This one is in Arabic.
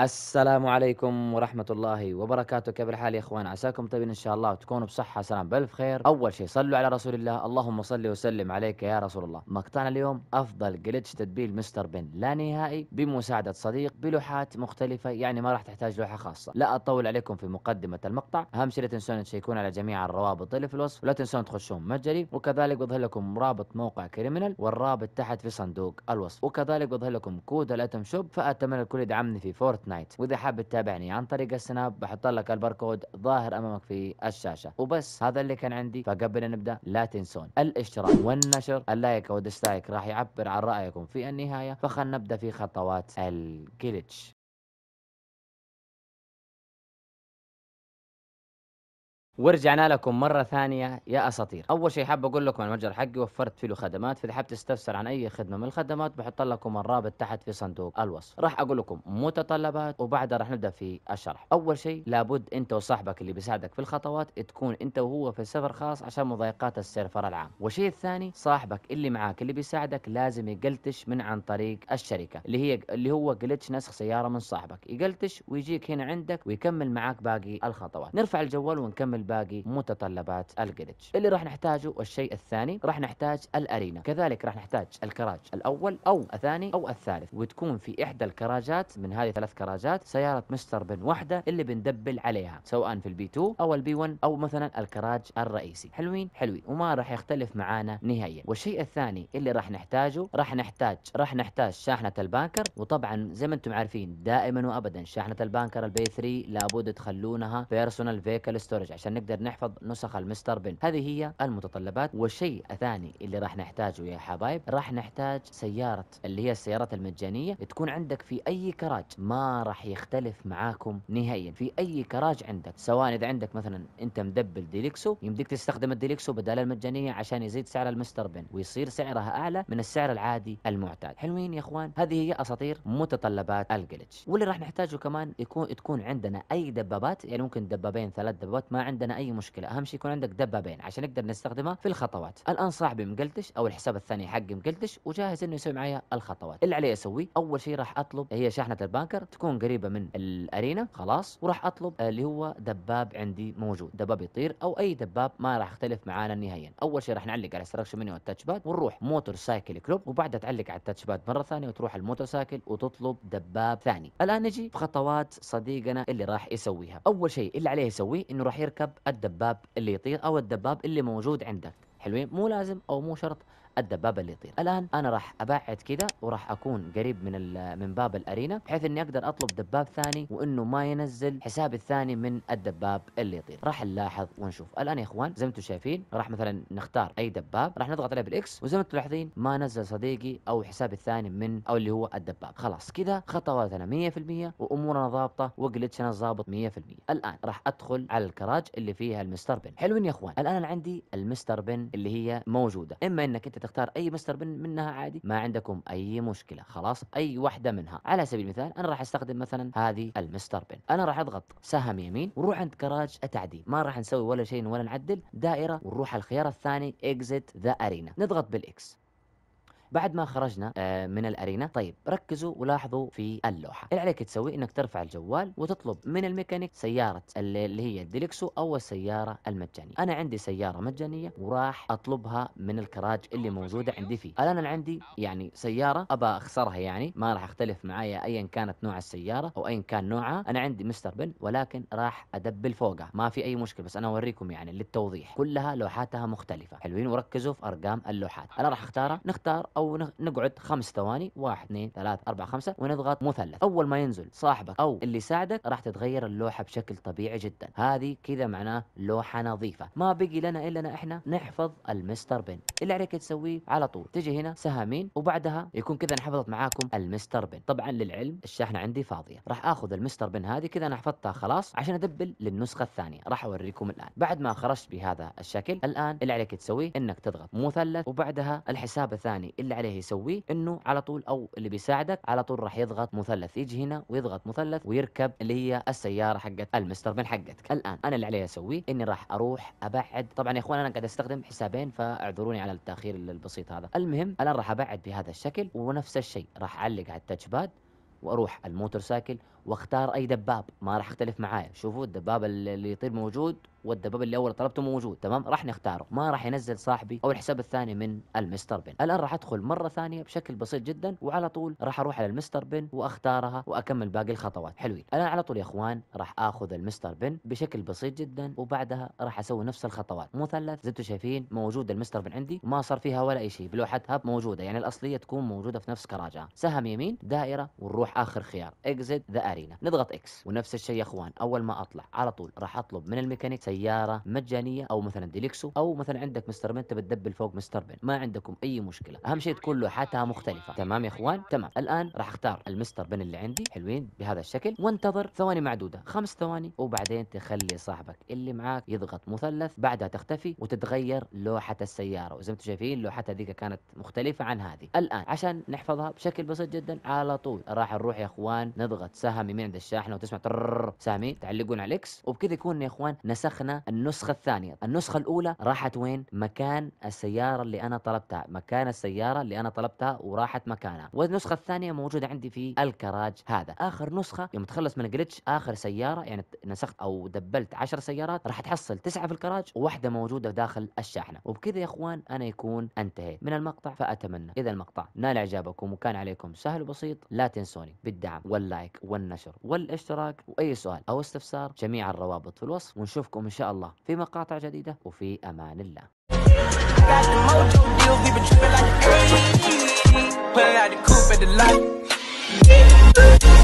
السلام عليكم ورحمة الله وبركاته كيف الحال يا اخوان عساكم طيبين ان شاء الله وتكونوا بصحة سلام بألف خير اول شيء صلوا على رسول الله اللهم صل وسلم عليك يا رسول الله مقطعنا اليوم افضل جلتش تدبيل مستر بن لا نهائي بمساعدة صديق بلوحات مختلفة يعني ما راح تحتاج لوحة خاصة لا اطول عليكم في مقدمة المقطع اهم شيء لا تنسون تشيكون على جميع الروابط اللي في الوصف ولا تنسون تخشون متجري وكذلك بظهر لكم رابط موقع كريمنال والرابط تحت في صندوق الوصف وكذلك بظهر لكم كود الاتم شوب فاتمنى الكل يدعمني في فورتنايت نايت واذا حاب تتابعني عن طريق السناب بحط لك الباركود ظاهر امامك في الشاشه وبس هذا اللي كان عندي فقبل نبدا لا تنسون الاشتراك والنشر اللايك او الديسلايك راح يعبر عن رايكم في النهايه فخلنا نبدا في خطوات الجلتش ورجعنا لكم مرة ثانية يا أساطير أول شيء حاب أقول لكم المتجر حقي وفرت فيه خدمات فإذا حاب تستفسر عن أي خدمة من الخدمات بحط لكم الرابط تحت في صندوق الوصف راح أقول لكم متطلبات وبعدها راح نبدأ في الشرح أول شيء لابد أنت وصاحبك اللي بيساعدك في الخطوات تكون أنت وهو في سفر خاص عشان مضايقات السيرفر العام والشيء الثاني صاحبك اللي معاك اللي بيساعدك لازم يقلتش من عن طريق الشركة اللي هي اللي هو قلتش نسخ سيارة من صاحبك يقلتش ويجيك هنا عندك ويكمل معاك باقي الخطوات نرفع الجوال ونكمل باقي متطلبات الجلتش اللي راح نحتاجه والشيء الثاني راح نحتاج الارينا كذلك راح نحتاج الكراج الاول او الثاني او الثالث وتكون في احدى الكراجات من هذه ثلاث كراجات سياره مستر بن واحده اللي بندبل عليها سواء في البي 2 او البي 1 او مثلا الكراج الرئيسي حلوين حلوين وما راح يختلف معانا نهائيا والشيء الثاني اللي راح نحتاجه راح نحتاج راح نحتاج شاحنه البانكر وطبعا زي ما انتم عارفين دائما وابدا شاحنه البانكر البي 3 لابد تخلونها بيرسونال فيكل ستورج عشان نقدر نحفظ نسخ المستر بن هذه هي المتطلبات والشيء الثاني اللي راح نحتاجه يا حبايب راح نحتاج سيارة اللي هي السيارات المجانية تكون عندك في أي كراج ما راح يختلف معاكم نهائيا في أي كراج عندك سواء إذا عندك مثلا أنت مدبل ديليكسو يمديك تستخدم الديليكسو بدل المجانية عشان يزيد سعر المستر بن ويصير سعرها أعلى من السعر العادي المعتاد حلوين يا اخوان هذه هي أساطير متطلبات الجلتش واللي راح نحتاجه كمان يكون تكون عندنا أي دبابات يعني ممكن دبابين ثلاث دبابات ما عندنا عندنا اي مشكله اهم شيء يكون عندك دبابين عشان نقدر نستخدمها في الخطوات الان صاحبي مقلتش او الحساب الثاني حقي مقلتش وجاهز انه يسوي معايا الخطوات اللي علي اسويه اول شيء راح اطلب هي شحنه البانكر تكون قريبه من الارينا خلاص وراح اطلب آه، اللي هو دباب عندي موجود دباب يطير او اي دباب ما راح يختلف معانا نهائيا اول شيء راح نعلق على السركشن منيو التاتش باد ونروح موتور سايكل كلوب وبعدها تعلق على التاتش باد مره ثانيه وتروح الموتور سايكل وتطلب دباب ثاني الان نجي في خطوات صديقنا اللي راح يسويها اول شيء اللي عليه يسويه انه راح يركب الدباب اللي يطير او الدباب اللي موجود عندك حلوين مو لازم او مو شرط الدباب اللي يطير الان انا راح ابعد كذا وراح اكون قريب من من باب الارينا بحيث اني اقدر اطلب دباب ثاني وانه ما ينزل حساب الثاني من الدباب اللي يطير راح نلاحظ ونشوف الان يا اخوان زي ما انتم شايفين راح مثلا نختار اي دباب راح نضغط عليه بالاكس وزي ما انتم لاحظين ما نزل صديقي او حسابي الثاني من او اللي هو الدباب خلاص كذا خطواتنا 100% وامورنا ضابطه وجلتشنا ظابط 100% الان راح ادخل على الكراج اللي فيها المستر بن حلوين يا اخوان الان انا عندي المستر بن اللي هي موجوده اما انك انت تختار اي مستر منها عادي ما عندكم اي مشكله خلاص اي واحده منها على سبيل المثال انا راح استخدم مثلا هذه المستر بن انا راح اضغط سهم يمين وروح عند كراج التعديل ما راح نسوي ولا شيء ولا نعدل دائره ونروح على الخيار الثاني اكزيت ذا ارينا نضغط بالاكس بعد ما خرجنا آه، من الارينا طيب ركزوا ولاحظوا في اللوحه اللي عليك تسوي انك ترفع الجوال وتطلب من الميكانيك سياره اللي هي الديلكسو او السياره المجانيه انا عندي سياره مجانيه وراح اطلبها من الكراج اللي موجوده عندي فيه الان انا عندي يعني سياره ابى اخسرها يعني ما راح اختلف معايا ايا كانت نوع السياره او ايا كان نوعها انا عندي مستر بن ولكن راح ادبل فوقها ما في اي مشكله بس انا اوريكم يعني للتوضيح كلها لوحاتها مختلفه حلوين وركزوا في ارقام اللوحات انا راح اختارها نختار او نقعد خمس ثواني واحد اثنين ثلاث اربع خمسة ونضغط مثلث اول ما ينزل صاحبك او اللي ساعدك راح تتغير اللوحة بشكل طبيعي جدا هذه كذا معناه لوحة نظيفة ما بقي لنا الا احنا نحفظ المستر بن اللي عليك تسويه على طول تجي هنا سهامين وبعدها يكون كذا انحفظت معاكم المستر بن طبعا للعلم الشاحنة عندي فاضية راح اخذ المستر بن هذه كذا انا حفظتها خلاص عشان ادبل للنسخة الثانية راح اوريكم الان بعد ما خرجت بهذا الشكل الان اللي عليك تسويه انك تضغط مثلث وبعدها الحساب الثاني اللي اللي عليه يسويه انه على طول او اللي بيساعدك على طول راح يضغط مثلث يجي هنا ويضغط مثلث ويركب اللي هي السياره حقت المستر من حقتك الان انا اللي عليه اسويه اني راح اروح ابعد طبعا يا اخوان انا قاعد استخدم حسابين فاعذروني على التاخير البسيط هذا المهم الان راح ابعد بهذا الشكل ونفس الشيء راح اعلق على التاتش باد واروح الموتور سايكل واختار اي دباب ما راح اختلف معايا شوفوا الدباب اللي يطير موجود والدباب اللي اول طلبته موجود تمام راح نختاره ما راح ينزل صاحبي او الحساب الثاني من المستر بن الان راح ادخل مره ثانيه بشكل بسيط جدا وعلى طول راح اروح على المستر بن واختارها واكمل باقي الخطوات حلوين الان على طول يا اخوان راح اخذ المستر بن بشكل بسيط جدا وبعدها راح اسوي نفس الخطوات مثلث زي شايفين موجود المستر بن عندي ما صار فيها ولا اي شيء بلوحتها موجوده يعني الاصليه تكون موجوده في نفس كراجها سهم يمين دائره ونروح اخر خيار اكزيت ذا ارينا نضغط اكس ونفس الشيء يا اخوان اول ما اطلع على طول راح اطلب من الميكانيك سياره مجانيه او مثلا ديلكسو او مثلا عندك مستر بن تبي تدبل فوق مستر بن ما عندكم اي مشكله اهم شيء تكون لوحاتها مختلفه تمام يا اخوان تمام الان راح اختار المستر بن اللي عندي حلوين بهذا الشكل وانتظر ثواني معدوده خمس ثواني وبعدين تخلي صاحبك اللي معاك يضغط مثلث بعدها تختفي وتتغير لوحه السياره وزي ما انتم شايفين لوحتها ذيك كانت مختلفه عن هذه الان عشان نحفظها بشكل بسيط جدا على طول راح نروح يا اخوان نضغط سهل هاممين عند الشاحنه وتسمع ترر سامي تعلقون على الاكس وبكذا يكون يا اخوان نسخنا النسخه الثانيه النسخه الاولى راحت وين مكان السياره اللي انا طلبتها مكان السياره اللي انا طلبتها وراحت مكانها والنسخه الثانيه موجوده عندي في الكراج هذا اخر نسخه يوم تخلص من الجلتش اخر سياره يعني نسخت او دبلت 10 سيارات راح تحصل تسعه في الكراج وواحده موجوده داخل الشاحنه وبكذا يا اخوان انا يكون انتهيت من المقطع فاتمنى اذا المقطع نال اعجابكم وكان عليكم سهل وبسيط لا تنسوني بالدعم واللايك والنشر النشر والاشتراك وأي سؤال أو استفسار جميع الروابط في الوصف ونشوفكم إن شاء الله في مقاطع جديدة وفي أمان الله